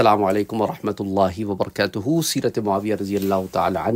अल्लाम वरहमल वबरक सीरत माविया रजी अल्लाह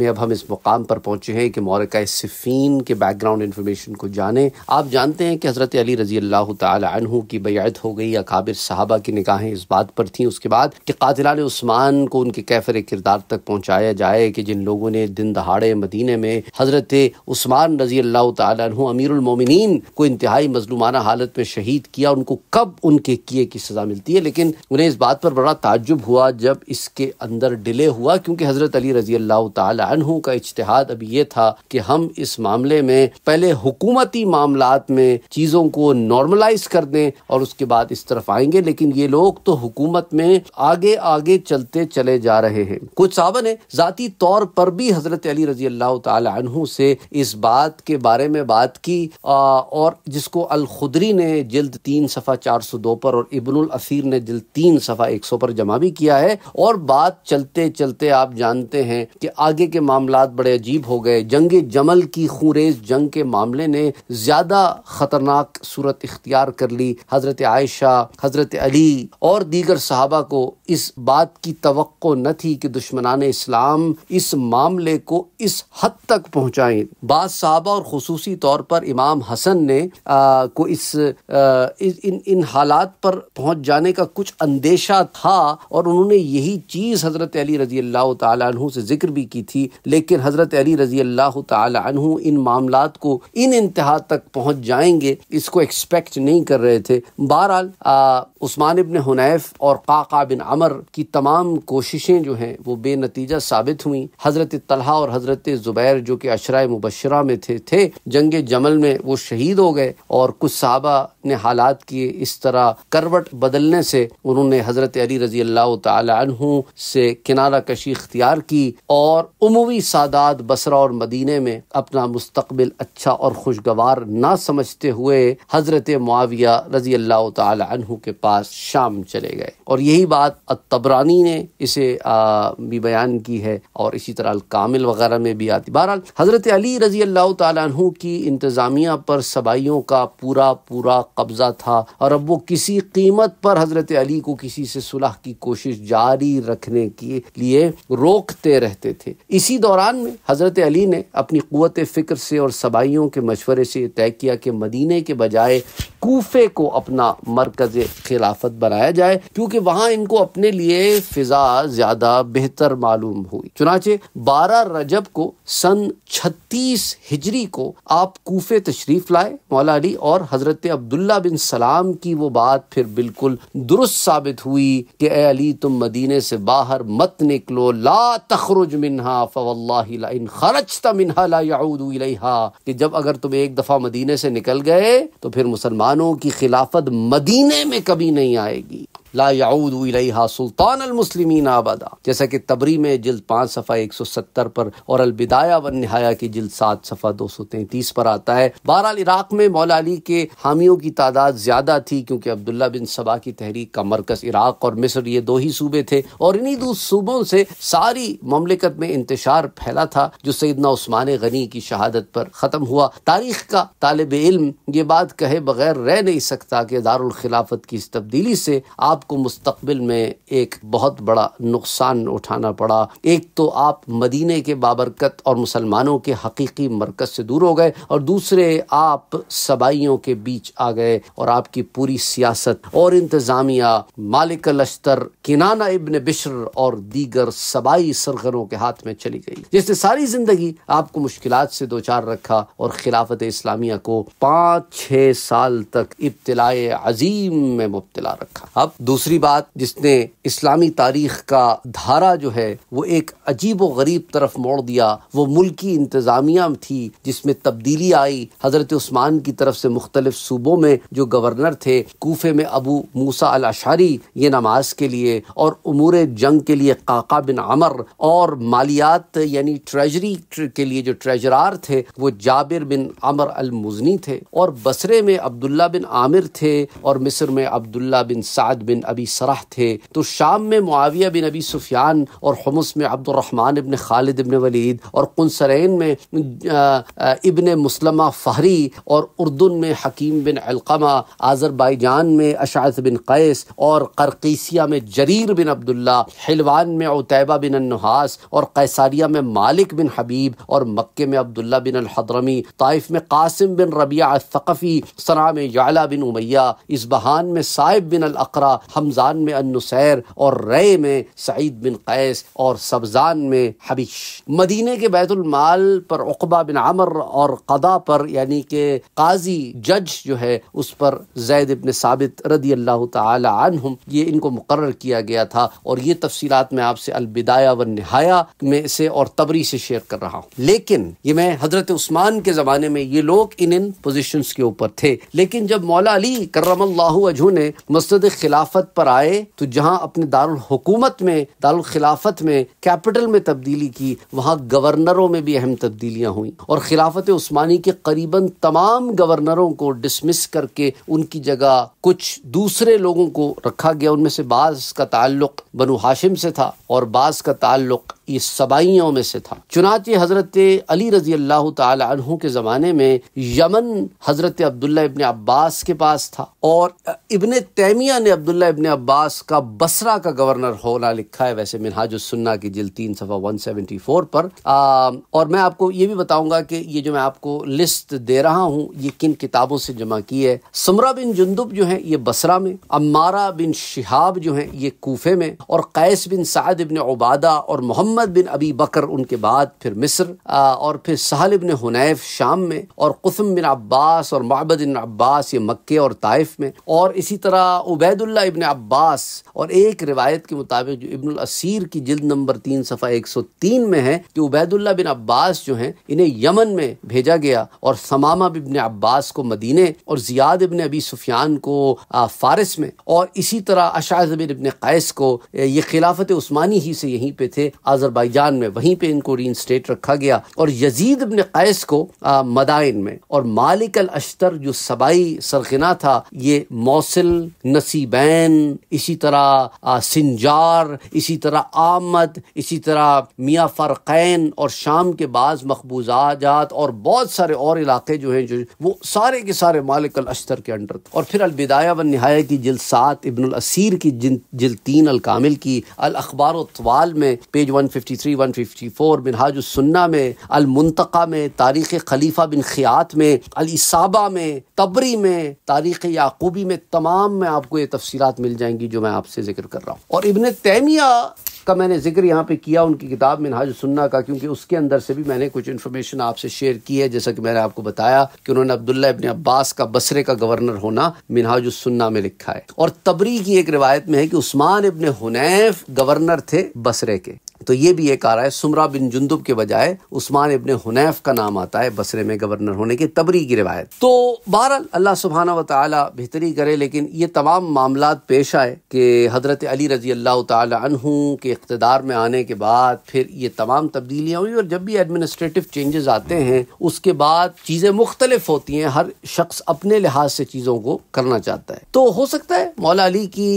में अब हम इस मुकाम पर पहुंचे हैं कि मौरक़ सिफ़ीन के बैकग्राउंड इन्फॉर्मेशन को जाने आप जानते हैं कि हज़रत अली रजी अल्लाह तु की बयात हो गई अकाबिर साहबा की निगाहें इस बात पर थी उसके बाद कि कातिलान उस्मान को उनके कैफर किरदार तक पहुँचाया जाए कि जिन लोगों ने दिन दहाड़े मदीने में हज़रत उस्मान रजी अल्लाह तु अमीरमिन को इंतहाई मजलूमाना हालत में शहीद किया उनको कब उनके किए की सज़ा मिलती है लेकिन उन्हें इस बात पर बड़ा ताजुब हुआ जब इसके अंदर डिले हुआ क्योंकि हज़रत अली रजी अल्लाह तहों का इश्तहाद अब ये था कि हम इस मामले में पहले हुकूमती मामला में चीज़ों को नॉर्मलाइज कर दें और उसके बाद इस तरफ आएंगे लेकिन ये लोग तो हुकूमत में आगे आगे चलते चले जा रहे हैं कुछ साबन ने जाति तौर पर भी हज़रत अली रजी अल्लाह तहों से इस बात के बारे में बात की आ, और जिसको अलखुदरी ने जल्द तीन सफ़ा चार सौ दो पर और इबन असीर ने जल्द तीन सफ़ा सौ पर जमा भी किया है और बात चलते चलते आप जानते हैं कि आगे के मामला बड़े अजीब हो गए जंग जमल की खूरेज जंग के मामले ने ज्यादा खतरनाक सूरत इख्तियार कर ली हजरत आयशा हजरत अली और दीगर साहबा को इस बात की तो न थी कि दुश्मनान इस्लाम इस मामले को इस हद तक पहुंचाए बाद साहबा और खसूसी तौर पर इमाम हसन ने आ, को इस आ, इन इन हालात पर पहुंच जाने का कुछ अंदेशा था और उन्होंने यही चीज़ हज़रत अली रज़ी अल्लाह तु से ज़िक्र भी की थी लेकिन हज़रत अली रज़ी अल्लाह तु इन मामला को इन इंतहा तक पहुँच जाएंगे इसको एक्सपेक्ट नहीं कर रहे थे बहरहाल उस्मान इबन हुनैफ और काका बिन अमर की तमाम कोशिशें जो हैं वो बेनतीजा साबित हुई हज़रत तलहा और हज़रत ज़ुबैर जो कि अशरा मुबशरा में थे थे जंग जमल में वो शहीद हो गए और कुछ साहबा ने हालात किए इस तरह करवट बदलने से उन्होंने हज़रत अली रजी अल्लाह से किनारा कशी इख्तियार की और उमवी सादात बसरा और मदीने में अपना मुस्तबिल अच्छा और खुशगवार ना समझते हुए हज़रत मुआविया रजी अल्लाह के पास शाम चले गए और यही बात अतबरानी ने इसे भी बयान की है और इसी तरह कामिल वगैरह में भी आती बहरहाल हज़रत अली रजी अल्लाह की इंतज़ामिया पर सबाइयों का पूरा पूरा कब्ज़ा था और अब वो किसी कीमत पर हज़रत अली को किसी से सुलह की कोशिश जारी रखने के लिए रोकते रहते थे इसी दौरान में हज़रत अली ने अपनी क़वत फ़िक्र से और सबाइयों के मशवरे से तय किया कि मदीने के बजाय कोफे को अपना मरकज़ खिलाफत बनाया जाए क्योंकि वहाँ इनको अपने लिए फ़िज़ा ज़्यादा बेहतर मालूम हुई चुनाचे बारह रजब को सन छत्तीस हिजरी को आप कोफे तशरीफ़ लाए मौला अली और हज़रत अब्दुल्ला बिन सलाम की वो बात फिर बिल्कुल दुरुस्त साबित हुई कि ए अली तुम मदीने से बाहर मत निकलो ला तखरुज मिनहा फ़वल्लाइन खरजता मिनहा ला याऊदहा कि जब अगर तुम एक दफ़ा मदीने से निकल गए तो फिर मुसलमानों की खिलाफत मदीने में कभी नहीं आएगी ला सुल्तान सुल्तान अलमुसलिमीन आबादा जैसा कि तबरी में जिल्द पांच सफ़ा एक सौ सत्तर पर और अलबिदाया वन नहाया की जिल्द सात सफ़ा दो सौ तैतीस पर आता है बहरहाल इराक में मौला अली के हामियों की तादाद ज़्यादा थी क्योंकि अब्दुल्ला बिन सबा की तहरीक का मरकज इराक और मिस्र ये दो ही सूबे थे और इन्हीं दो सूबों से सारी ममलिकत में इंतजार फैला था जो सैदना उस्मान गनी की शहादत पर ख़त्म हुआ तारीख का तालब इल्म ये बात कहे बगैर रह नहीं सकता कि दारुलखिलाफत की इस तब्दीली से आप आपको मुस्तबिल में एक बहुत बड़ा नुकसान उठाना पड़ा एक तो आप मदीने के बाबरकत और मुसलमानों के हकीकी मरकज़ से दूर हो गए और दूसरे आप सबाइयों के बीच आ गए और आपकी पूरी सियासत और इंतज़ामिया मालिक लश्तर किनाना इबन बिश्र और दीगर सबाई सरगरों के हाथ में चली गई जिसने सारी ज़िंदगी आपको मुश्किल से दो चार रखा और खिलाफत इस्लामिया को पांच छह साल तक इब्तलाए अजीम में मुबतला रखा अब दूसरी बात जिसने इस्लामी तारीख का धारा जो है वो एक अजीब व गरीब तरफ मोड़ दिया वो मुल्की इंतज़ामिया थी जिसमें तब्दीली आई हज़रत उस्मान की तरफ से मुख्तलिफ सूबों में जो गवर्नर थे कोफे में अबू मूसा अल अशारी ये नमाज के लिए और उमूर जंग के लिए काका बिन अमर और मालियात यानी ट्रेजरी के लिए जो ट्रेजरार थे वो जाबिर बिन अमर अल मुजनी थे और बसरे में अब्दुल्ला बिन आमिर थे और मिस्र में अब्दुल्ला बिन साद बिन बिन अबी सराह थे तो शाम में मुआविया बिन अबी सुफियान और हमस में अब्दुलरहमान इबन खालिद इबन वलीद और कुंसरेन में इबन मुसलमा फ़हरी और उर्दन में हकीम बिन अलकमा आज़रबाईजान में अशात बिन कैस और करकीसिया में जरीर बिन अब्दुल्ला हिलवान में उतैबा बिन अनुहास और कैसारिया में मालिक बिन हबीब और मक्के में अब्दुल्ला बिन अलहदरमी ताइफ में कासिम बिन रबिया अलफ़ी सना में याला बिन उमैया इस बहान में साहिब बिन अल अकरा हमजान में अनुसैर और रे में सईद बिन कैस और सब्जान में हबीश मदीने के बैतुलमाल पर उकबा बिन आमर और कदा पर यानी के काजी जज जो है उस पर जैद इबन साबित रदी अल्लाह तुम ये इनको मुकर किया गया था और ये तफसीत मैं आपसे अलबिदाया व नहाया में से और तबरी से शेयर कर रहा हूँ लेकिन ये मैं हजरत उस्मान के ज़माने में ये लोग इन इन पोजिशन के ऊपर थे लेकिन जब मौला अली करम अजू ने मस्जिद खिलाफत खिलाफत पर आए तो जहां अपने दारुल हुकूमत में दारुल खिलाफत में कैपिटल में तब्दीली की वहां गवर्नरों में भी अहम तब्दीलियां हुई और खिलाफत उस्मानी के करीबन तमाम गवर्नरों को डिसमिस करके उनकी जगह कुछ दूसरे लोगों को रखा गया उनमें से बाज का ताल्लुक बनु हाशिम से था और बाज का ताल्लुक सबाइयों में से था चुनाचे हज़रत अली रजी अल्लाह तहों के ज़माने में यमन हज़रत अब्दुल्ला इबन अब्बास के पास था और इबन तैमिया ने अब्दुल्ला इबन अब्बास का बसरा का गवर्नर होना लिखा है वैसे मिनहाजुसन्ना की जिल तीन सफ़ा वन सेवेंटी फोर पर आ, और मैं आपको ये भी बताऊंगा कि ये जो मैं आपको लिस्ट दे रहा हूँ ये किन किताबों से जमा की है समरा बिन जुंदुब जो है ये बसरा में अम्मारा बिन शिहाब जो है ये कोफे में और कैस बिन साद इबन उबादा और मोहम्मद मोहम्मद बिन अबी बकर उनके बाद फिर मिस्र और फिर सहलिब ने हुनैफ शाम में और कुसम बिन अब्बास और महबद बिन अब्बास ये मक्के और ताइफ में और इसी तरह उबैदुल्ला इबन अब्बास और एक रिवायत के मुताबिक जो इबन असीर की जिल्द नंबर तीन सफ़ा एक सौ तीन में है कि उबैदुल्ला बिन अब्बास जो है इन्हें यमन में भेजा गया और समामा इबन अब्बास को मदीने और जियाद इबन अबी सुफियान को फारस में और इसी तरह बिन इबन कैस को ये खिलाफत उस्मानी ही से यहीं पे थे आज़ाद अजरबैजान में वहीं पे इनको रीन स्टेट रखा गया और यजीद इबन कैस को मदाइन में और मालिक अल अश्तर जो सबाई सरगना था ये मौसल नसीबैन इसी तरह सिंजार इसी तरह आमद इसी तरह मियाँ फ़रकैन और शाम के बाद मकबूजाजात और बहुत सारे और इलाके जो हैं जो वो सारे के सारे मालिक अल अश्तर के अंडर और फिर अलबिदाया व नहाय की जल सात इबन असीर की जिन जिल तीन अल कामिल की अल अखबार तवाल में पेज वन 153, 154 सुन्ना में अलमतका में तारीख़ खलीफा बिन ख़ियात में अलसाबा में तबरी में तारीख़ याकूबी में तमाम में आपको ये तफसीत मिल जाएंगी जो मैं आपसे ज़िक्र कर रहा हूँ और इबन तैमिया का मैंने जिक्र यहाँ पे किया उनकी किताब मिनहाज सुन्ना का क्योंकि उसके अंदर से भी मैंने कुछ इन्फॉर्मेशन आपसे शेयर की है जैसा कि मैंने आपको बताया कि उन्होंने अब्दुल्ला इबन अब्बास का बसरे का गवर्नर होना मिनहाज सुन्ना में लिखा है और तबरी की एक रिवायत में है कि उस्मान इबन हुनैफ गवर्नर थे बसरे के तो ये भी एक आ रहा है सुमरा बिन जुंदुब के बजाय उस्मान इबन हुनैफ का नाम आता है बसरे में गवर्नर होने की तबरी की रिवायत तो बहरहाल अल्लाह सुबहाना वाली बेहतरी करे लेकिन ये तमाम मामला पेश आए कि हज़रत अली रजी अल्लाह तहु के इकतदार में आने के बाद फिर ये तमाम तब्दीलियाँ हुई और जब भी एडमिनिस्ट्रेटिव चेंजेस आते हैं उसके बाद चीज़ें मुख्तलिफ होती हैं हर शख्स अपने लिहाज से चीज़ों को करना चाहता है तो हो सकता है मौला अली की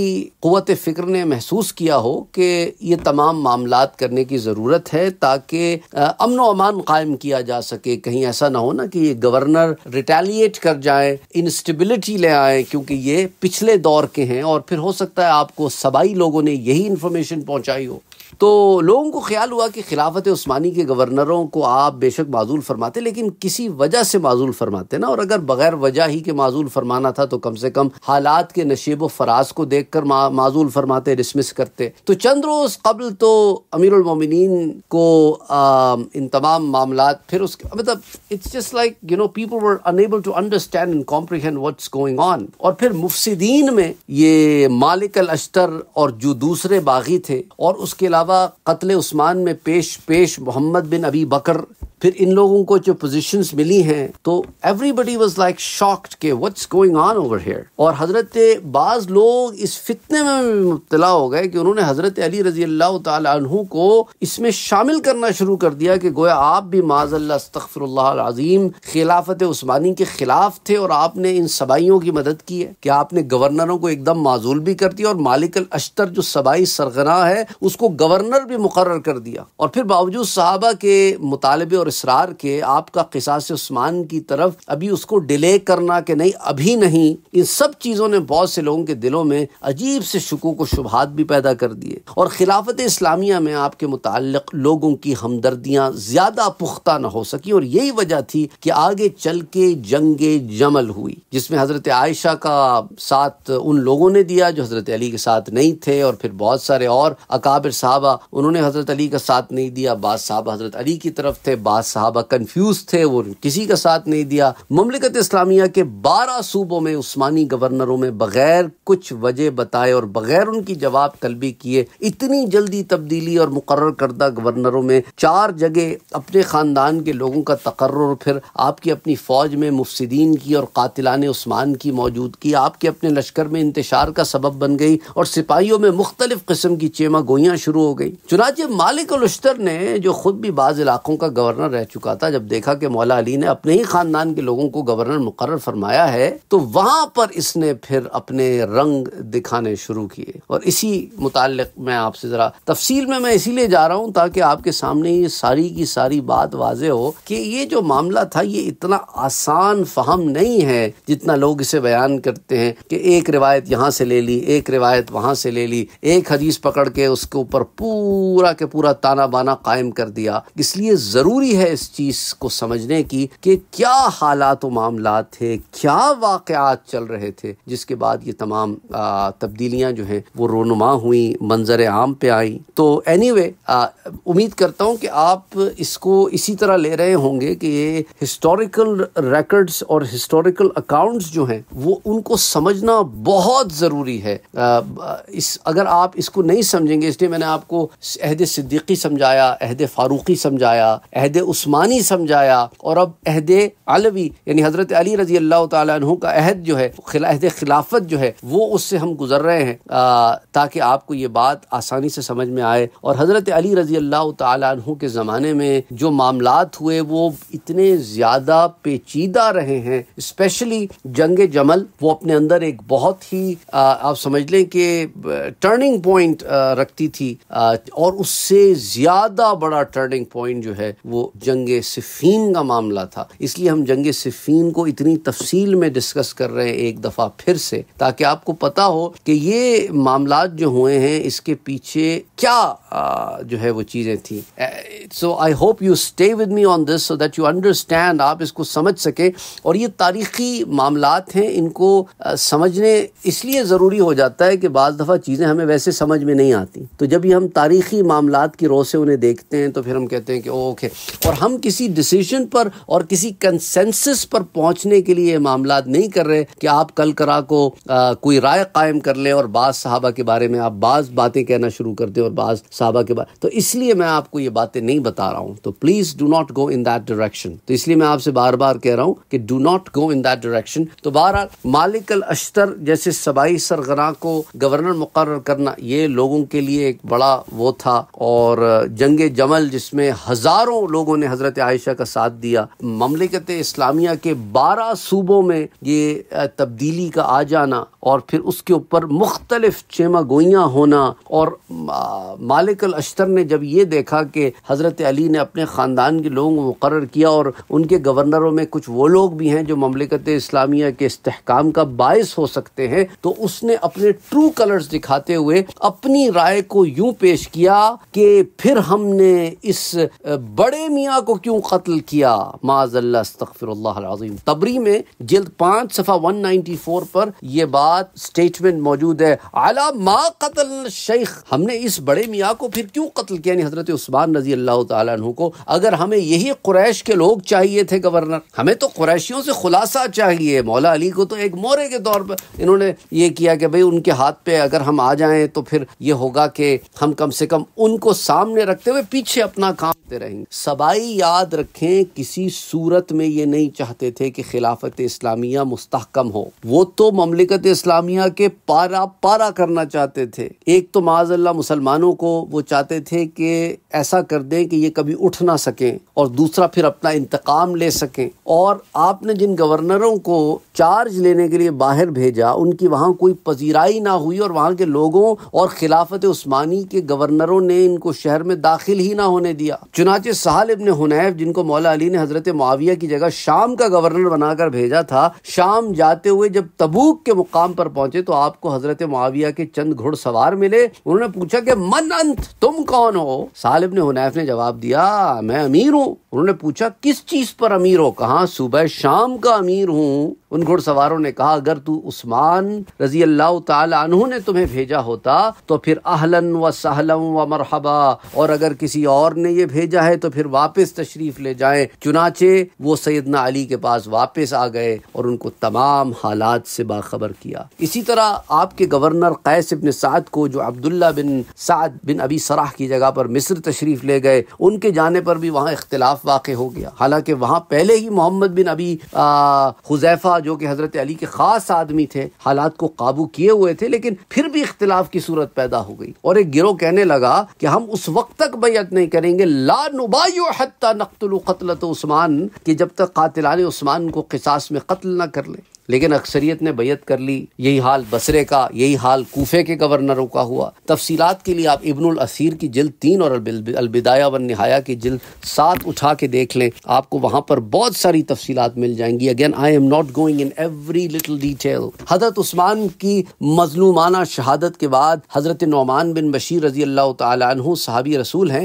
क़वत फ़िक्र ने महसूस किया हो कि ये तमाम मामला बात करने की ज़रूरत है ताकि अमन अमान कायम किया जा सके कहीं ऐसा ना हो ना कि ये गवर्नर रिटेलिएट कर जाए इनस्टेबिलिटी ले आए क्योंकि ये पिछले दौर के हैं और फिर हो सकता है आपको सबाई लोगों ने यही इन्फॉर्मेशन पहुँचाई हो तो लोगों को ख्याल हुआ कि खिलाफत उस्मानी के गवर्नरों को आप बेशक माजूल फरमाते लेकिन किसी वजह से माजूल फरमाते ना और अगर बगैर वजह ही के माजूल फरमाना था तो कम से कम हालात के नशेब फराज को देख कर मा, माजूल फरमाते डिसमिस करते तो चंद रोज कबल तो अमीरमिन को uh, इन तमाम मामला फिर उसके मतलब it's just like you know people were unable to understand and comprehend what's going on और फिर मुफसिदीन में ये मालिक अल अश्तर और जो दूसरे बागी थे और उसके अलावा कत्ल उस्मान में पेश पेश मोहम्मद बिन अबी बकर फिर इन लोगों को जो पोजीशन मिली हैं तो एवरीबडी वॉज लाइक शॉक्ड के what's going on over here और हजरत बाज लोग इस फितने में भी मुबतला हो गए कि उन्होंने हजरत अली रजी अल्लाह तु को इसमें शामिल करना शुरू कर दिया कि गोया आप भी माजल्लाजीम खिलाफत उस्मानी के खिलाफ थे और आपने इन सबाइयों की मदद की है कि आपने गवर्नरों को एकदम माजूल भी कर दिया और मालिक अल अश्तर जो सबाई सरगना है उसको गवर्नर भी मुकर कर दिया और फिर बावजूद साहबा के मुतालबे और इसरार के आपका किसास उस्मान की तरफ अभी उसको डिले करना के नहीं अभी नहीं इन सब चीज़ों ने बहुत से लोगों के दिलों में अजीब से शकू को शुभात भी पैदा कर दिए और खिलाफत इस्लामिया में आपके मुतल लोगों की हमदर्दियाँ ज़्यादा पुख्ता न हो सकी और यही वजह थी कि आगे चल के जंग जमल हुई जिसमें हज़रत आयशा का साथ उन लोगों ने दिया जो हज़रत अली के साथ नहीं थे और फिर बहुत सारे और अकाबिर साहबा उन्होंने हज़रत अली का साथ नहीं दिया बाद साहब हज़रत अली की तरफ थे बाद बाद साहबा कंफ्यूज थे वो किसी का साथ नहीं दिया ममलिकत इस्लामिया के बारह सूबों में उस्मानी गवर्नरों में बगैर कुछ वजह बताए और बगैर उनकी जवाब तलबी किए इतनी जल्दी तब्दीली और मुकर करदा गवर्नरों में चार जगह अपने खानदान के लोगों का तकर्र फिर आपकी अपनी फौज में मुफसदीन की और कातिलान उस्मान की मौजूदगी आपके अपने लश्कर में इंतशार का सबब बन गई और सिपाहियों में मुख्तलिफ किस्म की चेमा गोइयाँ शुरू हो गई चुनाचे मालिक उलश्तर ने जो खुद भी बाज इलाकों का गवर्नर गवर्नर रह चुका था जब देखा कि मौला अली ने अपने ही खानदान के लोगों को गवर्नर मुकर फरमाया है तो वहां पर इसने फिर अपने रंग दिखाने शुरू किए और इसी मुतल मैं आपसे ज़रा तफसील में मैं इसीलिए जा रहा हूँ ताकि आपके सामने ये सारी की सारी बात वाज हो कि ये जो मामला था ये इतना आसान फहम नहीं है जितना लोग इसे बयान करते हैं कि एक रिवायत यहाँ से ले ली एक रिवायत वहां से ले ली एक हदीस पकड़ के उसके ऊपर पूरा के पूरा ताना बाना कायम कर दिया इसलिए ज़रूरी है है इस चीज़ को समझने की कि क्या हालात मामला थे क्या वाकयात चल रहे थे जिसके बाद ये तमाम तब्दीलियां जो हैं वो रोनुमा हुई मंजर आम पे आई तो एनी anyway, उम्मीद करता हूँ कि आप इसको इसी तरह ले रहे होंगे कि ये हिस्टोरिकल रिकॉर्ड्स और हिस्टोरिकल अकाउंट्स जो हैं वो उनको समझना बहुत ज़रूरी है आ, इस अगर आप इसको नहीं समझेंगे इसलिए मैंने आपको अहद सिद्दीकी समझाया अहद फारूकी समझाया अहद उस्मानी समझाया और अब अहद अलवी यानी हज़रत अली रजी अल्लाह तु का अहद जो है अहद खिलाफत जो है वो उससे हम गुजर रहे हैं ताकि आपको ये बात आसानी से समझ में आए और हज़रत अली रजी अल्लाह तु के ज़माने में जो मामला हुए वो इतने ज़्यादा पेचीदा रहे हैं स्पेशली जंग जमल वो अपने अंदर एक बहुत ही आ, आप समझ लें कि टर्निंग पॉइंट रखती थी आ, और उससे ज़्यादा बड़ा टर्निंग पॉइंट जो है वो जंग सिफ़ीन का मामला था इसलिए हम जंग सिफ़ीन को इतनी तफसील में डिस्कस कर रहे हैं एक दफ़ा फिर से ताकि आपको पता हो कि ये मामला जो हुए हैं इसके पीछे क्या आ, जो है वो चीज़ें थी so I hope you stay with me on this so that you understand आप इसको समझ सकें और ये तारीख़ी मामला हैं इनको आ, समझने इसलिए ज़रूरी हो जाता है कि बज़ दफ़ा चीज़ें हमें वैसे समझ में नहीं आती तो जब ये हम तारीख़ी मामला की रोह से उन्हें देखते हैं तो फिर हम कहते हैं कि ओके और हम किसी डिसीजन पर और किसी कंसेंसस पर पहुंचने के लिए मामला नहीं कर रहे कि आप कल करा को आ, कोई राय कायम कर लें और बाज साहबा के बारे में आप बाज बातें कहना शुरू कर दें और बाज साहबा के बारे तो इसलिए मैं आपको ये बातें नहीं बता रहा हूँ तो please do not go in that direction तो इसलिए मैं आपसे बार बार कह रहा हूँ कि do not go in that direction तो बहरहाल मालिक अल अश्तर जैसे सबाई सरगना को गवर्नर मुकर करना ये लोगों के लिए एक बड़ा वो था और जंग जमल जिसमें हजारों लोग लोगों ने हज़रत आयशा का साथ दिया ममलिकत इस्लामिया के बारह सूबों में ये तब्दीली का आ जाना और फिर उसके ऊपर मुख्तलिफ चेमा गोइयाँ होना और अल अश्तर ने जब ये देखा कि हज़रत अली ने अपने ख़ानदान के लोगों को मुकर किया और उनके गवर्नरों में कुछ वो लोग भी हैं जो ममलिकत इस्लामिया के इसकाम का बायस हो सकते हैं तो उसने अपने ट्रू कलर्स दिखाते हुए अपनी राय को यूं पेश किया कि फिर हमने इस बड़े मियाँ को क्यों कत्ल किया माजल्लाजीम तबरी में जल्द पांच सफ़ा वन नाइनटी फोर पर यह बात स्टेटमेंट मौजूद है आला मा कतल शेख हमने इस बड़े मियाँ को फिर क्यों कत्ल किया नहीं हजरत उस्मान रजी अल्लाह तु को अगर हमें यही क्रैश के लोग चाहिए थे गवर्नर हमें तो क्रैशियों से खुलासा चाहिए मौला अली को तो एक मोरे के तौर पर इन्होंने ये किया कि भाई उनके हाथ पे अगर हम आ जाएं तो फिर ये होगा कि हम कम से कम उनको सामने रखते हुए पीछे अपना काम करते रहेंगे सबा भाई याद रखें किसी सूरत में ये नहीं चाहते थे कि खिलाफत इस्लामिया मुस्तकम हो वो तो ममलिकत इस्लामिया के पारा पारा करना चाहते थे एक तो माजल्ला मुसलमानों को वो चाहते थे कि ऐसा कर दें कि ये कभी उठ ना सकें और दूसरा फिर अपना इंतकाम ले सकें और आपने जिन गवर्नरों को चार्ज लेने के लिए बाहर भेजा उनकी वहाँ कोई पजीराई ना हुई और वहाँ के लोगों और खिलाफत उस्मानी के गवर्नरों ने इनको शहर में दाखिल ही ना होने दिया चुनाचे साहल इबन हुनैफ जिनको मौला अली ने हजरत माविया की जगह शाम का गवर्नर बनाकर भेजा था शाम जाते हुए जब तबूक के मुकाम पर पहुंचे तो आपको हजरत माविया के चंद घुड़सवार मिले उन्होंने पूछा कि मन अंत तुम कौन हो सालिब ने हुनैफ ने जवाब दिया मैं अमीर हूँ उन्होंने पूछा किस चीज पर अमीर हो कहा सुबह शाम का अमीर हूँ उन घुड़सवारों ने कहा अगर तू उस्मान रजी अल्लाह तु ने तुम्हें भेजा होता तो फिर अहलन व सहलम व मरहबा और अगर किसी और ने ये भेजा है तो फिर वापस वापस तशरीफ ले जाएं चुनाचे वो सैदना अली के पास वापस आ गए और उनको तमाम हालात से बाखबर किया इसी तरह आपके गवर्नर कैस इबन साद को जो अब्दुल्ला बिन साद बिन अबी सराह की जगह पर मिस्र तशरीफ ले गए उनके जाने पर भी वहाँ इख्तलाफ वाक़ हो गया हालांकि वहाँ पहले ही मोहम्मद बिन अबी हुजैफा जो कि हज़रत अली के ख़ास आदमी थे हालात को काबू किए हुए थे लेकिन फिर भी इख्तलाफ की सूरत पैदा हो गई और एक गिरोह कहने लगा कि हम उस वक्त तक बैत नहीं करेंगे ला नुबाई हती नकतुल कतलत उस्मान कि जब तक कातिलान उस्मान को किसास में कत्ल ना कर ले लेकिन अक्सरियत ने बैत कर ली यही हाल बसरे का यही हाल कूफे के गवर्नरों का हुआ तफसीलात के लिए आप इबन असीर की जिल्द तीन और अलबिदाया वन नहाया की जिल्द सात उठा के देख लें आपको वहां पर बहुत सारी तफसीलात मिल जाएंगी again I am not going in every little detail हजरत उस्मान की मजलूमाना शहादत के बाद हजरत नौमान बिन बशीर रजी अल्लाह तु सहाबी रसूल हैं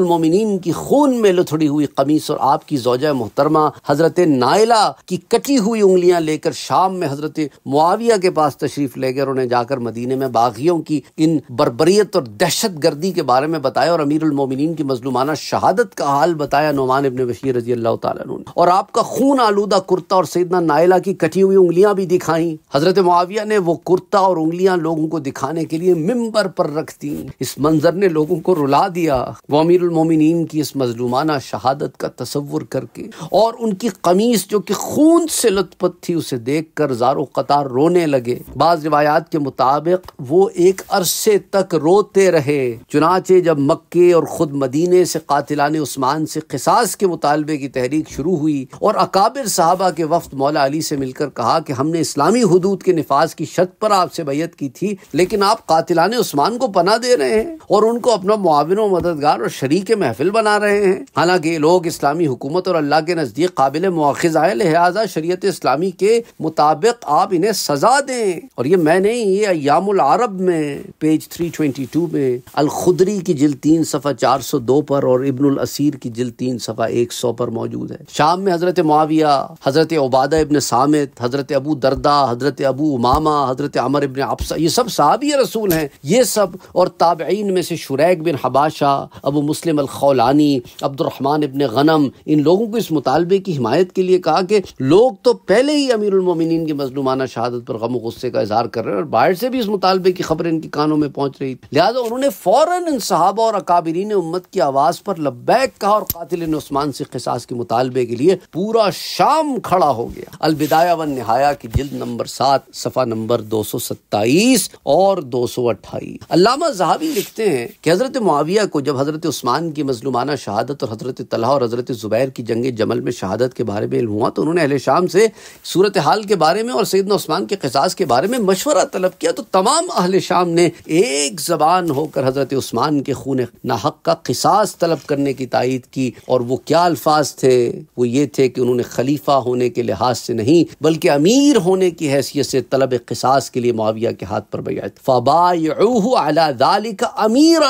उलमोमिन की खून में लुथड़ी हुई कमीस और आपकी जोजा मोहतरमा हजरत नायला की कटी हुई उंगलियां लेकर शाम में हजरत मुआविया के पास तशरीफ ले गए और उन्हें जाकर मदीने में बागियों की इन बरबरीत और दहशत गर्दी के बारे में बताया और अमीर उलमोमिन की मजलूमाना शहादत का हाल बताया नुमान इबन बशीर रजी अल्लाह तुम और आपका खून आलूदा कुर्ता और सैदना नायला की कटी हुई उंगलियां भी दिखाई हजरत मुआविया ने वो कुर्ता और उंगलियां लोगों को दिखाने के लिए मिम्बर पर रख दी इस मंजर ने लोगों को रुला दिया वो अमीर उलमोमिन की इस मजलूमाना शहादत का तस्वुर करके और उनकी कमीज जो कि खून से लतपत थी उसे देख देख कर जारो कतार रोने लगे बाज रिवायात के मुताबिक वो एक अरसे तक रोते रहे चुनाचे जब मक्के और खुद मदीने से कातिलान उस्मान से किसास के मुतालबे की तहरीक शुरू हुई और अकाबिर साहबा के वफ्त मौला अली से मिलकर कहा कि हमने इस्लामी हदूद के नफाज की शत पर आपसे बैयत की थी लेकिन आप कातिलान उस्मान को पना दे रहे हैं और उनको अपना मुआवन मददगार और शरीक महफिल बना रहे हैं हालांकि लोग इस्लामी हुकूमत और अल्लाह के नज़दीक काबिल मुआखजा है लिहाजा शरीत इस्लामी के मुताबिक आप इन्हें सजा दें और ये मैं नहीं ये अयामुल अरब में पेज 322 में अल खुदरी की जिल तीन सफ़ा 402 पर और इब्नुल असीर की जिल तीन सफ़ा 100 पर मौजूद है शाम में हज़रत माविया हज़रत उबादा इबन सामित हज़रत अबू दरदा हज़रत अबू उमामा हज़रत अमर इबन अफसा ये सब साहबी रसूल हैं ये सब और ताबईन में से शुरैक बिन हबाशा अबू मुस्लिम खौलानी अब्दुलरहमान इबन गनम इन लोगों को इस मुतालबे की हिमायत के लिए कहा कि लोग तो पहले ही अमीर अमीरमिन की मजलूमाना शहादत पर गम गुस्से का इजहार कर रहे हैं और बाहर से भी इस मुतालबे की खबर इनके कानों में पहुंच रही थी लिहाजा उन्होंने फ़ौरन इन सहाबा और अकाबरीन उम्मत की आवाज़ पर लब्बैक कहा और कातिल उस्मान से खिसास के मुतालबे के लिए पूरा शाम खड़ा हो गया अलबिदाया वन नहाया की जिल्द नंबर सात सफ़ा नंबर दो सौ सत्ताईस और दो सौ अट्ठाईस अलामा जहाबी लिखते हैं कि हज़रत मुआविया को जब हज़रत उस्मान की मजलूमाना शहादत और हज़रत तलाह और हज़रत ज़ुबैर की जंग जमल में शहादत के बारे में हुआ तो उन्होंने अहल शाम से सूरत हाल हाल के बारे में और सैदना उस्मान के कसास के बारे में मशवरा तलब किया तो तमाम अहल शाम ने एक जबान होकर हज़रत उस्मान के खून नाहक का कसास तलब करने की तायद की और वो क्या अल्फाज थे वो ये थे कि उन्होंने खलीफा होने के लिहाज से नहीं बल्कि अमीर होने की हैसियत से तलब कसास के लिए मुआविया के हाथ पर बैत फबायक अमीर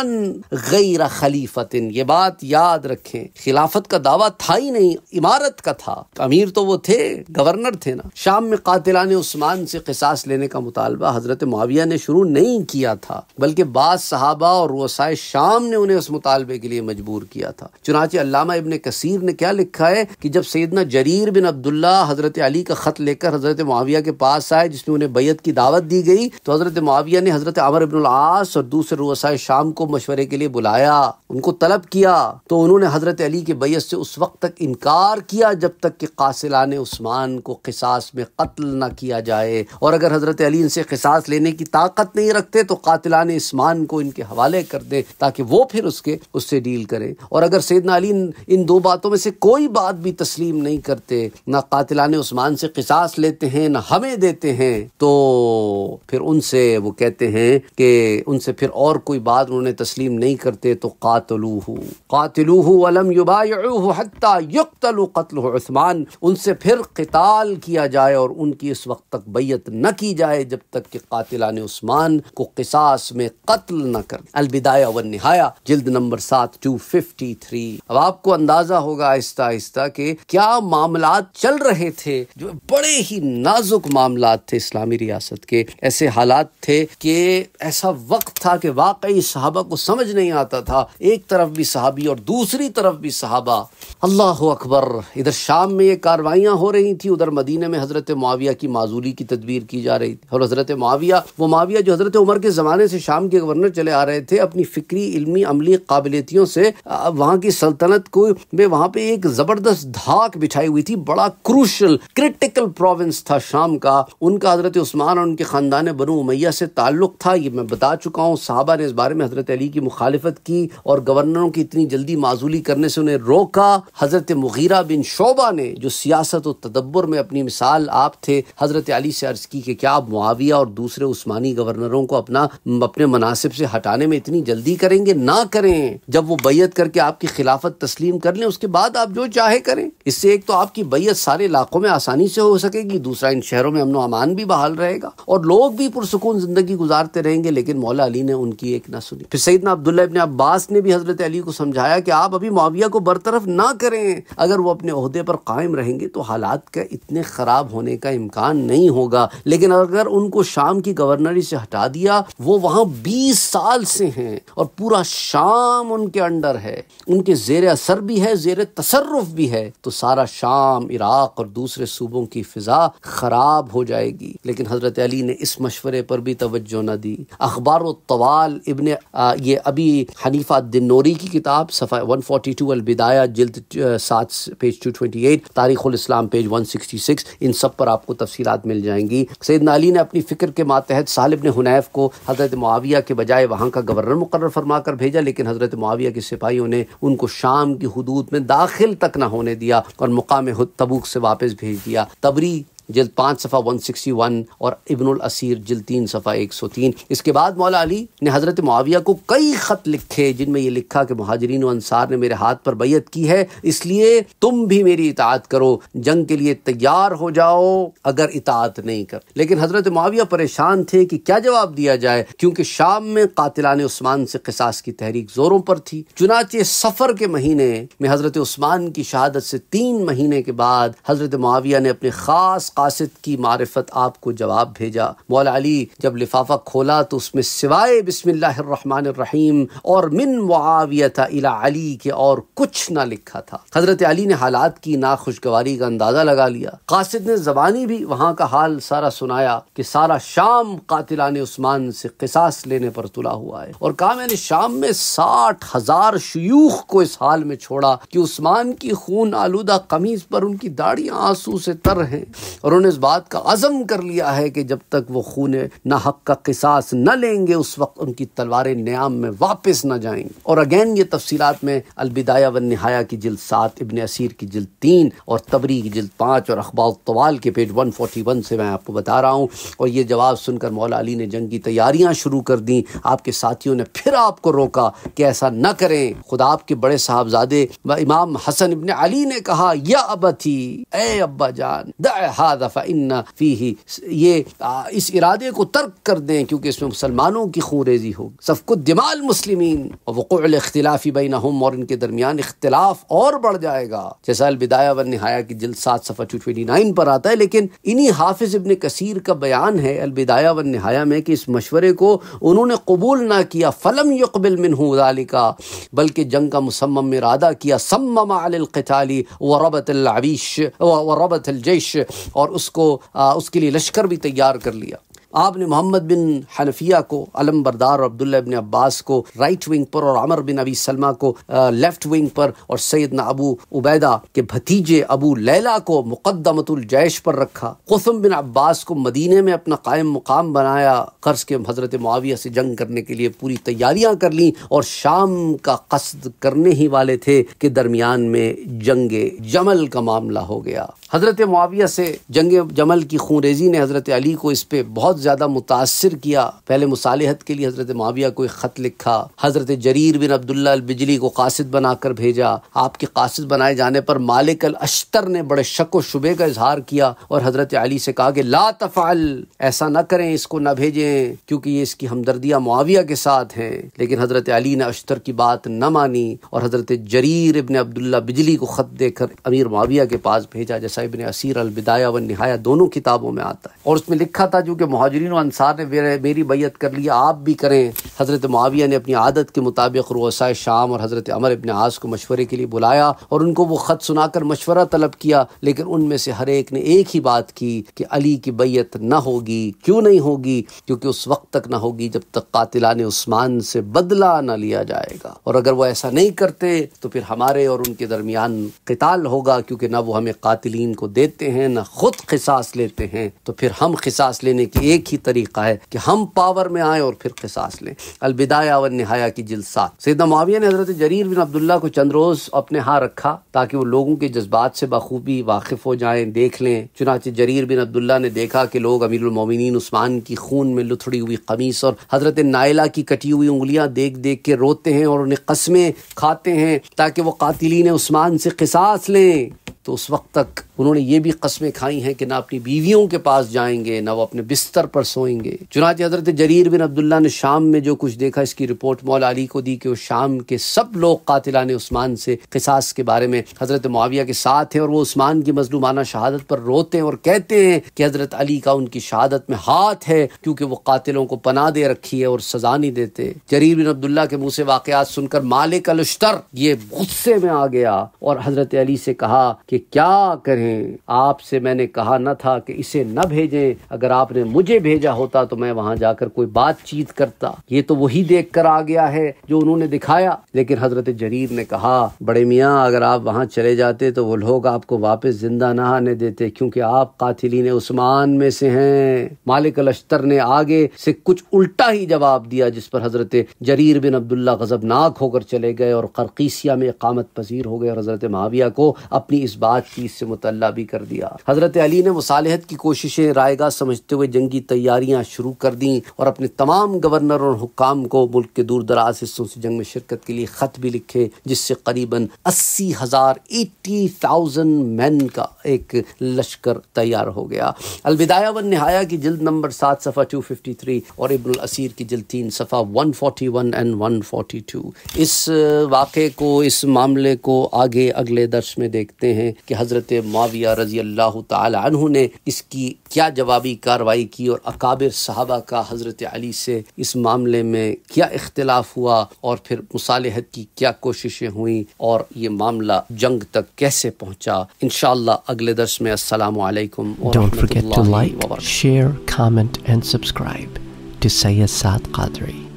गैर खलीफत ये बात याद रखें खिलाफत का दावा था ही नहीं इमारत का था अमीर तो वो थे गवर्नर थे ना शाम में कातिलान उस्मान से कसास लेने का मुतालबा हज़रत माविया ने शुरू नहीं किया था बल्कि बाद सहाबा और वसाय शाम ने उन्हें उस मुतालबे के लिए मजबूर किया था चुनाचे अलामा इबन कसीर ने क्या लिखा है कि जब सैदना जरीर बिन अब्दुल्ला हज़रत अली का ख़त लेकर हज़रत माविया के पास आए जिसमें उन्हें बैत की दावत दी गई तो हज़रत माविया ने हज़रत अमर इबनआस और दूसरे वसाय शाम को मशवरे के लिए बुलाया उनको तलब किया तो उन्होंने हज़रत अली के बैत से उस वक्त तक इनकार किया जब तक कि कासिलान उस्मान को किसास में में कत्ल ना किया जाए और अगर हज़रत अली इनसे खिसास लेने की ताकत नहीं रखते तो कातिलान इसमान को इनके हवाले कर दें ताकि वो फिर उसके उससे डील करें और अगर सैदना अली इन, दो बातों में से कोई बात भी तस्लीम नहीं करते ना कातिलान उस्मान से खिसास लेते हैं ना हमें देते हैं तो फिर उनसे वो कहते हैं कि उनसे फिर और कोई बात उन्होंने तस्लीम नहीं करते तो कातलूहू कातलूहू अलम कत्ल उस्मान उनसे फिर किताल किया जाए जाए और उनकी इस वक्त तक बैत न की जाए जब तक कि कातिलान उस्मान को किसास में कत्ल न कर अलविदा व नहाया जिल्द नंबर सात टू फिफ्टी थ्री अब आपको अंदाजा होगा आहिस्ता आहिस्ता के क्या मामला चल रहे थे जो बड़े ही नाजुक मामला थे इस्लामी रियासत के ऐसे हालात थे कि ऐसा वक्त था कि वाकई साहबा को समझ नहीं आता था एक तरफ भी साहबी और दूसरी तरफ भी साहबा अल्लाह अकबर इधर शाम में ये कार्रवाइयाँ हो रही थी उधर मदीने में हजरत हज़रत माविया की माजूरी की तदबीर की जा रही थी और हज़रत माविया वो माविया जो हज़रत उमर के ज़माने से शाम के गवर्नर चले आ रहे थे अपनी फ़िक्री इलमी अमली काबिलियतियों से वहाँ की सल्तनत को में वहाँ पे एक ज़बरदस्त धाक बिछाई हुई थी बड़ा क्रूशल क्रिटिकल प्रोविंस था शाम का उनका हज़रत उस्मान और उनके ख़ानदान बनु उमैया से ताल्लुक़ था ये मैं बता चुका हूँ साहबा ने इस बारे में हज़रत अली की मुखालफत की और गवर्नरों की इतनी जल्दी माजूली करने से उन्हें रोका हज़रत मुगीरा बिन शोबा ने जो सियासत और तदब्बर में अपनी मिसाल आप थे हज़रत अली से अर्ज़ की क्या आप मुआविया और दूसरे उस्मानी गवर्नरों को अपना अपने मुनासिब से हटाने में इतनी जल्दी करेंगे ना करें जब वो बैत करके आपकी खिलाफत तस्लीम कर लें उसके बाद आप जो चाहे करें इससे एक तो आपकी बैयत सारे इलाकों में आसानी से हो सकेगी दूसरा इन शहरों में अमनो अमान भी बहाल रहेगा और लोग भी पुरसकून जिंदगी गुजारते रहेंगे लेकिन मौला अली ने उनकी एक ना सुनी फिर सईदना अब्दुल्ला इबन अब्बास ने भी हजरत अली को समझाया कि आप अभी मुआविया को बरतरफ ना करें अगर वो अपने पर कायम रहेंगे तो हालात का इतने खराब होने होने का इम्कान नहीं होगा लेकिन अगर उनको शाम की गवर्नरी से हटा दिया वो वहां बीस साल से हैं और पूरा शाम उनके अंडर है उनके जेर असर भी है जेर तसरफ भी है तो सारा शाम इराक और दूसरे सूबों की फिजा खराब हो जाएगी लेकिन हजरत अली ने इस मशवरे पर भी तवज्जो न दी अखबार तवाल इबन ये अभी हनीफा दिनोरी की किताब सफ़ा वन फोर्टी टू अलबिदाया जल्द सात पेज टू ट्वेंटी एट तारीख़ उल इस्लाम पेज वन सिक्सटी सिक्स इन सब पर आपको तफसीत मिल जाएंगी सैद नाली ने अपनी फिक्र के मातहत सालिब ने हुनैफ को हज़रत माविया के बजाय वहां का गवर्नर मुकर फरमा कर भेजा लेकिन हज़रत माविया के सिपाहियों ने उनको शाम की हदूद में दाखिल तक न होने दिया और मुकाम तबूक से वापस भेज दिया तबरी जल्द पाँच सफ़ा वन सिक्सटी वन और इबनुल असीर जल्द तीन सफ़ा एक सौ तीन इसके बाद मौला अली ने हज़रत मुआविया को कई ख़त लिखे जिनमें यह लिखा कि महाजरीन अनसार ने मेरे हाथ पर बैत की है इसलिए तुम भी मेरी इतात करो जंग के लिए तैयार हो जाओ अगर इतात नहीं कर लेकिन हज़रत मुआविया परेशान थे कि क्या जवाब दिया जाए क्योंकि शाम में कातिलान उस्मान से कसास की तहरीक जोरों पर थी चुनाचे सफ़र के महीने में हज़रत उस्मान की शहादत से तीन महीने के बाद हज़रत मुआविया ने अपने ख़ास कासिद की मारिफत आपको जवाब भेजा मौला अली जब लिफाफा खोला तो उसमें सिवाय बिस्मिल्लाम और मिन मुआवियता इला अली के और कुछ ना लिखा था हजरत अली ने हालात की नाखुशगवारी का अंदाज़ा लगा लिया कासिद ने जबानी भी वहाँ का हाल सारा सुनाया कि सारा शाम कातिलान उस्मान से किसास लेने पर तुला हुआ है और कहा मैंने शाम में साठ हजार शयूख को इस हाल में छोड़ा कि उस्मान की खून आलूदा कमीज पर उनकी दाढ़ियां आंसू से तर हैं और उन्होंने इस बात का अज़म कर लिया है कि जब तक वो खून ना हक का किसास न लेंगे उस वक्त उनकी तलवारें न्याम में वापस न जाएंगी और अगेन ये तफसीत में अलबिदाया व नहाया की जल्द सात इबन असीर की जल्द तीन और तबरी की जल्द पाँच और अखबार तवाल के पेज वन फोर्टी वन से मैं आपको बता रहा हूँ और ये जवाब सुनकर मौला अली ने जंग की तैयारियाँ शुरू कर दी आपके साथियों ने फिर आपको रोका कि ऐसा न करें खुदा आपके बड़े साहबजादे व इमाम हसन इबन अली ने कहा यह अब थी ए अब्बा जान हाद फ़न्ना फ़ी ही ये इस इरादे को तर्क कर दें क्योंकि इसमें मुसलमानों की खूरेजी हो सबको दिमाल मुस्लिमीन वक़ल अख्तिलाफ़ी बिन हम और इनके दरमियान इख्तलाफ और बढ़ जाएगा जैसा अलबिदाया वन नहाया की जल्द सात सफ़ा टू ट्वेंटी नाइन पर आता है लेकिन इन्हीं हाफिज़ इबन कसीर का बयान है अलबिदाया वन नहाया में कि इस मशवरे को उन्होंने कबूल ना किया फ़लम यकबिल मिन का बल्कि जंग का मुसम इरादा किया सम्मा अलकताली व रबत अवीश व और उसको आ, उसके लिए लश्कर भी तैयार कर लिया आपने मोहम्मद बिन हनफिया को अलम बरदार और अब्दुल्ला बिन अब्बास को राइट विंग पर और अमर बिन अबी सलमा को लेफ्ट विंग पर और ना अबू उबैदा के भतीजे अबू लैला को मुकदमतुल जैश पर रखा कुसुम बिन अब्बास को मदीने में अपना कायम मुकाम बनाया कर्ज के हजरत मुआविया से जंग करने के लिए पूरी तैयारियां कर ली और शाम का कसद करने ही वाले थे कि दरमियान में जंग जमल का मामला हो गया हज़रत मुआविया से जंग जमल की खूनरेजी ने हज़रत अली को इस पर बहुत ज़्यादा मुतासर किया पहले मुसालहत के लिए हज़रत मुआविया को एक ख़त लिखा हज़रत जरीर बिन अब्दुल्ला बिजली को कासिद बनाकर भेजा आपके कासिद बनाए जाने पर मालिक अल अश्तर ने बड़े शक व शुबे का इजहार किया और हज़रत अली से कहा कि ला तफ़ाल ऐसा ना करें इसको ना भेजें क्योंकि ये इसकी हमदर्दियाँ मुआविया के साथ हैं लेकिन हज़रत अली ने अश्तर की बात न मानी और हज़रत जरीर इबन अब्दुल्ला बिजली को ख़त देकर अमीर मुआविया के पास भेजा जैसा साहिब ने असीर अलबिदाया व नहाया दोनों किताबों में आता है और उसमें लिखा था जो कि महाजरीन अनसार ने मेरी बैत कर ली आप भी करें हज़रत माविया ने अपनी आदत के मुताबिक रोसाए शाम और हज़रत अमर इबन आज को मशवरे के लिए बुलाया और उनको वो ख़त सुनाकर मशवरा तलब किया लेकिन उनमें से हर एक ने एक ही बात की कि अली की बैत न होगी क्यों नहीं होगी क्योंकि उस वक्त तक ना होगी जब तक कातिला ने उस्मान से बदला ना लिया जाएगा और अगर वो ऐसा नहीं करते तो फिर हमारे और उनके दरमियान कताल होगा क्योंकि ना वो हमें कातिलीन इनको देते हैं ना खुद खिसास लेते हैं तो फिर हम खिसास लेने की एक ही तरीका है कि हम पावर में आए और फिर खिसास लें अलबिदाया व नहाया की जिलसात सैदा माविया ने हजरत जरीर बिन अब्दुल्ला को चंद रोज अपने हाथ रखा ताकि वो लोगों के जज्बात से बखूबी वाकिफ हो जाए देख लें चुनाच जरीर बिन अब्दुल्ला ने देखा कि लोग अमीरमिन उस्मान की खून में लुथड़ी हुई कमीस और हजरत नायला की कटी हुई उंगलियां देख देख के रोते हैं और उन्हें कस्में खाते हैं ताकि वो कातिलीन उस्मान से खिसास लें तो उस वक्त तक उन्होंने ये भी कस्में खाई हैं कि ना अपनी बीवियों के पास जाएंगे ना वो अपने बिस्तर पर सोएंगे चुनाच हजरत जरीर बिन अब्दुल्ला ने शाम में जो कुछ देखा इसकी रिपोर्ट मौला अली को दी कि वो शाम के सब लोग कातिला ने उस्मान से किसास के बारे में हजरत मुआविया के साथ है और वो उस्मान की मजलूमाना शहादत पर रोते हैं और कहते हैं कि हजरत अली का उनकी शहादत में हाथ है क्योंकि वो कातिलों को पना दे रखी है और सजा नहीं देते जरीर बिन अब्दुल्ला के मुंह से वाकत सुनकर मालिक अलश्तर ये गुस्से में आ गया और हजरत अली से कहा कि क्या करें भेजें आपसे मैंने कहा न था कि इसे न भेजें अगर आपने मुझे भेजा होता तो मैं वहां जाकर कोई बातचीत करता ये तो वही देख कर आ गया है जो उन्होंने दिखाया लेकिन हजरत जरीर ने कहा बड़े मियाँ अगर आप वहां चले जाते तो वो लोग आपको वापस जिंदा ना आने देते क्योंकि आप कातिलीन उस्मान में से हैं मालिक लश्तर ने आगे से कुछ उल्टा ही जवाब दिया जिस पर हजरत जरीर बिन अब्दुल्ला गजबनाक होकर चले गए और करकीसिया में इकामत पसीर हो गए और हजरत माविया को अपनी इस बात की इससे मुतल मुतल भी कर दिया हजरत अली ने मुसालहत की कोशिशें रायगा समझते हुए जंगी तैयारियां शुरू कर दी और अपने तमाम गवर्नर और हुकाम को मुल्क के दूर दराज हिस्सों से जंग में शिरकत के लिए खत भी लिखे जिससे करीबन अस्सी हजार एट्टी थाउजेंड मैन का एक लश्कर तैयार हो गया अलविदाया वन नहाया की जल्द नंबर सात सफ़ा टू फिफ्टी थ्री और इब्न असीर की जल्द तीन सफ़ा one forty one and one forty two इस वाक़े को इस मामले को आगे अगले दर्श में देखते हैं कि हज़रत मा मुआविया रजी अल्लाह तु ने इसकी क्या जवाबी कार्रवाई की और अकाबिर साहबा का हज़रत अली से इस मामले में क्या इख्तलाफ हुआ और फिर मुसालहत की क्या कोशिशें हुई और ये मामला जंग तक कैसे पहुँचा इन अगले दर्स में असलकम and subscribe to like, share, comment Qadri.